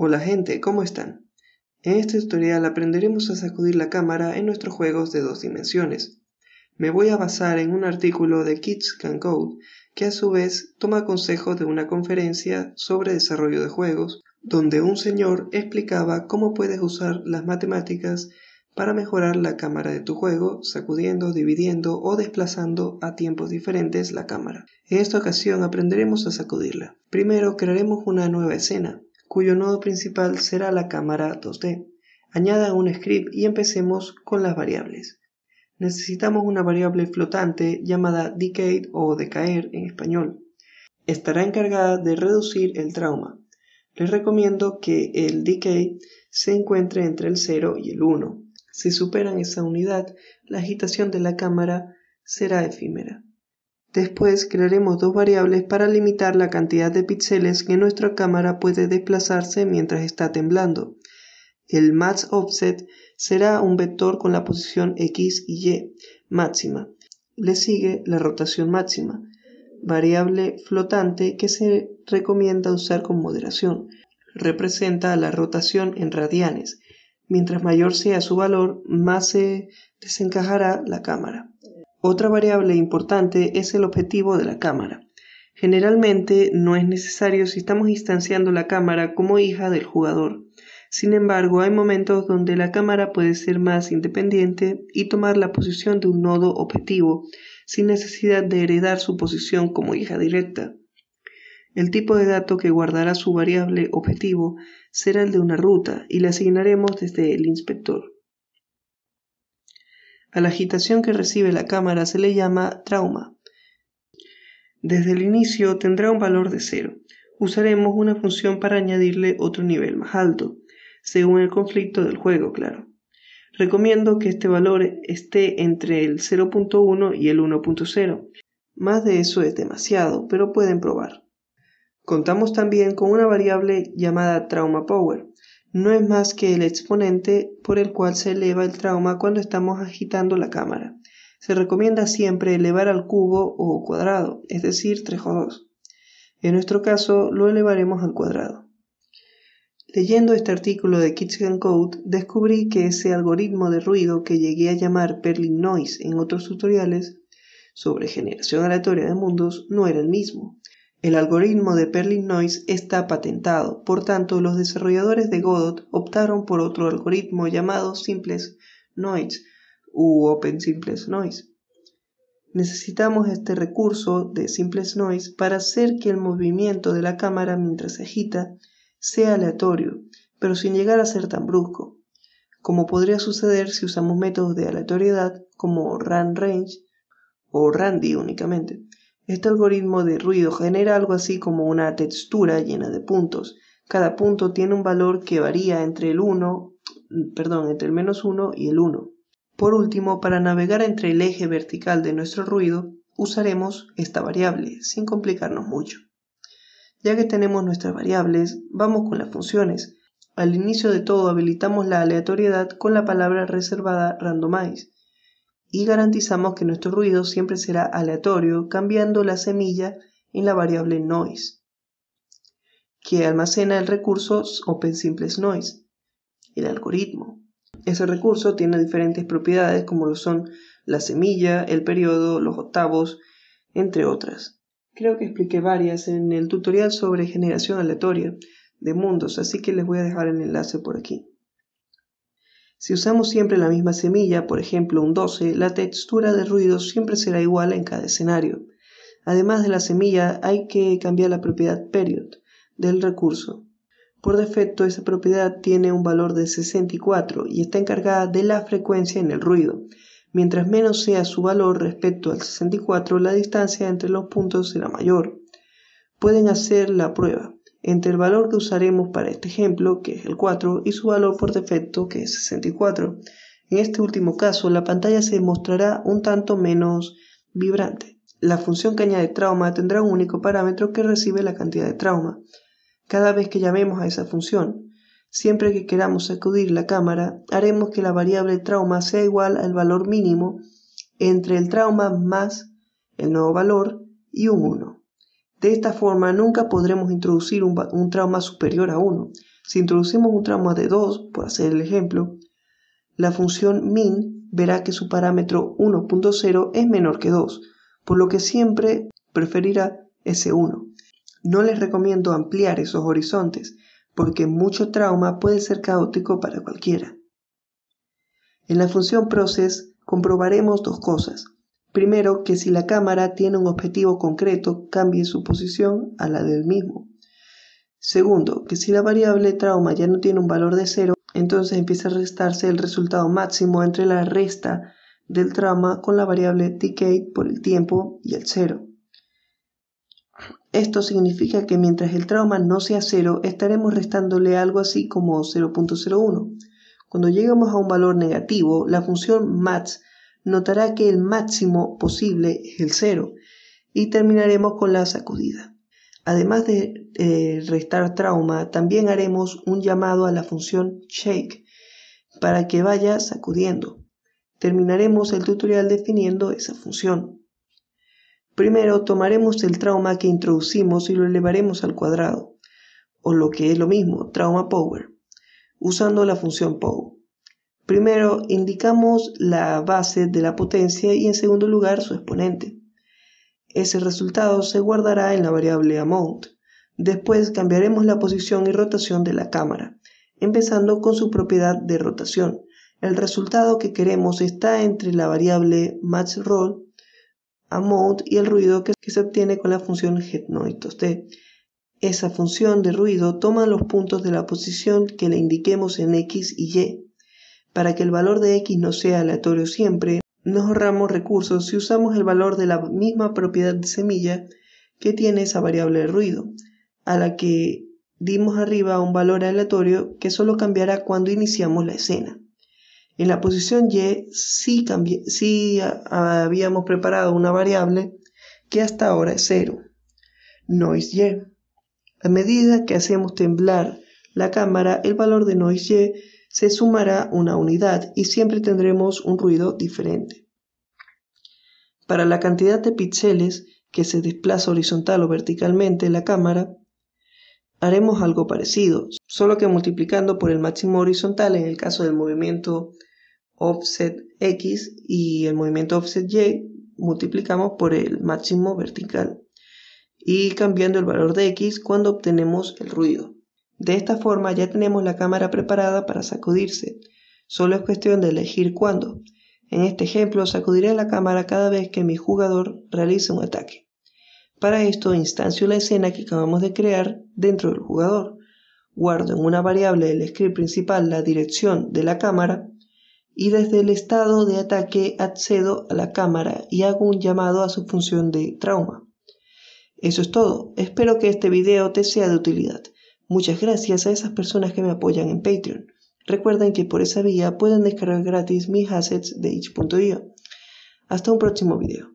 Hola gente, ¿cómo están? En este tutorial aprenderemos a sacudir la cámara en nuestros juegos de dos dimensiones. Me voy a basar en un artículo de Kids Can Code, que a su vez toma consejo de una conferencia sobre desarrollo de juegos, donde un señor explicaba cómo puedes usar las matemáticas para mejorar la cámara de tu juego, sacudiendo, dividiendo o desplazando a tiempos diferentes la cámara. En esta ocasión aprenderemos a sacudirla. Primero crearemos una nueva escena, cuyo nodo principal será la cámara 2D. Añada un script y empecemos con las variables. Necesitamos una variable flotante llamada decay o decaer en español. Estará encargada de reducir el trauma. Les recomiendo que el decay se encuentre entre el 0 y el 1. Si superan esa unidad, la agitación de la cámara será efímera. Después crearemos dos variables para limitar la cantidad de píxeles que nuestra cámara puede desplazarse mientras está temblando. El max offset será un vector con la posición x y y máxima. Le sigue la rotación máxima, variable flotante que se recomienda usar con moderación. Representa la rotación en radianes. Mientras mayor sea su valor, más se desencajará la cámara. Otra variable importante es el objetivo de la cámara. Generalmente no es necesario si estamos instanciando la cámara como hija del jugador. Sin embargo, hay momentos donde la cámara puede ser más independiente y tomar la posición de un nodo objetivo, sin necesidad de heredar su posición como hija directa. El tipo de dato que guardará su variable objetivo será el de una ruta y la asignaremos desde el inspector. A la agitación que recibe la cámara se le llama trauma. Desde el inicio tendrá un valor de cero. Usaremos una función para añadirle otro nivel más alto, según el conflicto del juego, claro. Recomiendo que este valor esté entre el 0.1 y el 1.0. Más de eso es demasiado, pero pueden probar. Contamos también con una variable llamada trauma power, no es más que el exponente por el cual se eleva el trauma cuando estamos agitando la cámara. Se recomienda siempre elevar al cubo o cuadrado, es decir, 3 o 2. En nuestro caso, lo elevaremos al cuadrado. Leyendo este artículo de Kitchen Code, descubrí que ese algoritmo de ruido que llegué a llamar Perlin Noise en otros tutoriales sobre generación aleatoria de mundos no era el mismo. El algoritmo de Perlin-Noise está patentado, por tanto los desarrolladores de Godot optaron por otro algoritmo llamado Simples Noise u Open Simples Noise. Necesitamos este recurso de Simples Noise para hacer que el movimiento de la cámara mientras se agita sea aleatorio, pero sin llegar a ser tan brusco, como podría suceder si usamos métodos de aleatoriedad como RAN Range o Randy únicamente. Este algoritmo de ruido genera algo así como una textura llena de puntos. Cada punto tiene un valor que varía entre el 1, perdón, entre el menos 1 y el 1. Por último, para navegar entre el eje vertical de nuestro ruido, usaremos esta variable, sin complicarnos mucho. Ya que tenemos nuestras variables, vamos con las funciones. Al inicio de todo habilitamos la aleatoriedad con la palabra reservada randomize y garantizamos que nuestro ruido siempre será aleatorio cambiando la semilla en la variable noise, que almacena el recurso Open Simples Noise, el algoritmo. Ese recurso tiene diferentes propiedades como lo son la semilla, el periodo, los octavos, entre otras. Creo que expliqué varias en el tutorial sobre generación aleatoria de mundos, así que les voy a dejar el enlace por aquí. Si usamos siempre la misma semilla, por ejemplo un 12, la textura de ruido siempre será igual en cada escenario. Además de la semilla, hay que cambiar la propiedad period del recurso. Por defecto, esa propiedad tiene un valor de 64 y está encargada de la frecuencia en el ruido. Mientras menos sea su valor respecto al 64, la distancia entre los puntos será mayor. Pueden hacer la prueba entre el valor que usaremos para este ejemplo, que es el 4, y su valor por defecto, que es 64. En este último caso, la pantalla se mostrará un tanto menos vibrante. La función que añade trauma tendrá un único parámetro que recibe la cantidad de trauma. Cada vez que llamemos a esa función, siempre que queramos sacudir la cámara, haremos que la variable trauma sea igual al valor mínimo entre el trauma más el nuevo valor y un 1. De esta forma nunca podremos introducir un, trauma superior a 1. Si introducimos un trauma de 2, por hacer el ejemplo, la función min verá que su parámetro 1.0 es menor que 2, por lo que siempre preferirá ese 1. No les recomiendo ampliar esos horizontes, porque mucho trauma puede ser caótico para cualquiera. En la función process comprobaremos dos cosas. Primero, que si la cámara tiene un objetivo concreto, cambie su posición a la del mismo. Segundo, que si la variable trauma ya no tiene un valor de cero, entonces empieza a restarse el resultado máximo entre la resta del trauma con la variable decay por el tiempo y el cero. Esto significa que mientras el trauma no sea cero, estaremos restándole algo así como 0.01. Cuando llegamos a un valor negativo, la función match notará que el máximo posible es el cero y terminaremos con la sacudida. Además de eh, restar trauma, también haremos un llamado a la función shake para que vaya sacudiendo. Terminaremos el tutorial definiendo esa función. Primero tomaremos el trauma que introducimos y lo elevaremos al cuadrado, o lo que es lo mismo, trauma power, usando la función power. Primero, indicamos la base de la potencia y en segundo lugar su exponente. Ese resultado se guardará en la variable amount. Después cambiaremos la posición y rotación de la cámara, empezando con su propiedad de rotación. El resultado que queremos está entre la variable matchRoll, amount y el ruido que se obtiene con la función getNoise. Esa función de ruido toma los puntos de la posición que le indiquemos en X y Y. Para que el valor de x no sea aleatorio siempre, nos ahorramos recursos si usamos el valor de la misma propiedad de semilla que tiene esa variable de ruido, a la que dimos arriba un valor aleatorio que solo cambiará cuando iniciamos la escena. En la posición Y sí, sí habíamos preparado una variable que hasta ahora es cero. Noise Y. A medida que hacemos temblar la cámara, el valor de Noise Y se sumará una unidad y siempre tendremos un ruido diferente. Para la cantidad de píxeles que se desplaza horizontal o verticalmente la cámara, haremos algo parecido, solo que multiplicando por el máximo horizontal en el caso del movimiento offset X y el movimiento offset Y, multiplicamos por el máximo vertical y cambiando el valor de X cuando obtenemos el ruido. De esta forma ya tenemos la cámara preparada para sacudirse. Solo es cuestión de elegir cuándo. En este ejemplo, sacudiré la cámara cada vez que mi jugador realice un ataque. Para esto, instancio la escena que acabamos de crear dentro del jugador. Guardo en una variable del script principal la dirección de la cámara y desde el estado de ataque accedo a la cámara y hago un llamado a su función de trauma. Eso es todo. Espero que este video te sea de utilidad. Muchas gracias a esas personas que me apoyan en Patreon. Recuerden que por esa vía pueden descargar gratis mis assets de itch.io. Hasta un próximo video.